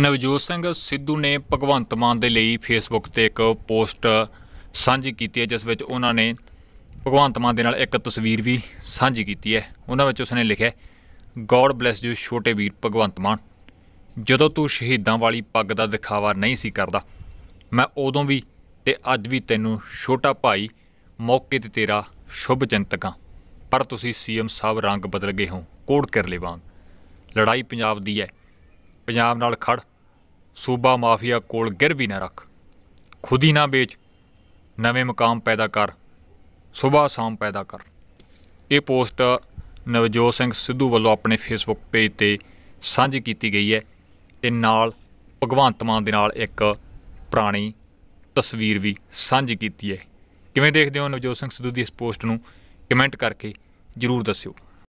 ਨਵਜੋਤ ਸਿੰਘ ਸਿੱਧੂ ਨੇ ਭਗਵੰਤ ਮਾਨ ਦੇ ਲਈ ਫੇਸਬੁੱਕ ਤੇ ਇੱਕ ਪੋਸਟ ਸਾਂਝੀ ਕੀਤੀ ਹੈ ਜਿਸ ਵਿੱਚ ਉਹਨਾਂ ਨੇ ਭਗਵੰਤ ਮਾਨ ਦੇ ਨਾਲ ਇੱਕ ਤਸਵੀਰ ਵੀ ਸਾਂਝੀ ਕੀਤੀ ਹੈ ਉਹਨਾਂ ਵਿੱਚ ਉਸਨੇ ਲਿਖਿਆ ਗੋਡ ਬlesਸ ਯੂ ਛੋਟੇ ਵੀਰ ਭਗਵੰਤ ਮਾਨ ਜਦੋਂ ਤੂੰ ਸ਼ਹੀਦਾਂ ਵਾਲੀ ਪੱਗ ਦਾ ਦਿਖਾਵਾ ਨਹੀਂ ਸੀ ਕਰਦਾ ਮੈਂ ਉਦੋਂ ਵੀ ਤੇ ਅੱਜ ਵੀ ਤੈਨੂੰ ਛੋਟਾ ਭਾਈ ਮੌਕੇ ਤੇ ਤੇਰਾ ਸ਼ੁਭ ਚਿੰਤਕਾਂ ਪਰ ਤੁਸੀਂ ਸੀਐਮ ਸਾਹਿਬ ਰੰਗ ਬਦਲ ਗਏ ਹੋ ਕੋੜ ਕਰ ਵਾਂਗ ਲੜਾਈ ਪੰਜਾਬ ਦੀ ਹੈ ਪੰਜਾਬ ਨਾਲ ਖੜ ਸੂਬਾ ਮਾਫੀਆ ਕੋਲ ਗਿਰ ਵੀ ਨਾ ਰੱਖ ਖੁਦ ਹੀ ਨਾ ਵੇਚ ਨਵੇਂ ਮਕਾਮ ਪੈਦਾ ਕਰ ਸੁਬਾ ਸ਼ਾਮ ਪੈਦਾ ਕਰ ਇਹ ਪੋਸਟ ਨਵਜੋਤ ਸਿੰਘ ਸਿੱਧੂ ਵੱਲੋਂ ਆਪਣੇ ਫੇਸਬੁੱਕ ਪੇਜ ਤੇ ਸਾਂਝੀ ਕੀਤੀ ਗਈ ਹੈ ਤੇ ਨਾਲ ਭਗਵੰਤ ਮਾਨ ਦੇ ਨਾਲ ਇੱਕ ਪੁਰਾਣੀ ਤਸਵੀਰ ਵੀ ਸਾਂਝੀ ਕੀਤੀ ਹੈ ਕਿਵੇਂ ਦੇਖਦੇ ਹੋ ਨਵਜੋਤ ਸਿੰਘ ਸਿੱਧੂ ਦੀ ਇਸ ਪੋਸਟ ਨੂੰ ਕਮੈਂਟ ਕਰਕੇ ਜਰੂਰ ਦੱਸਿਓ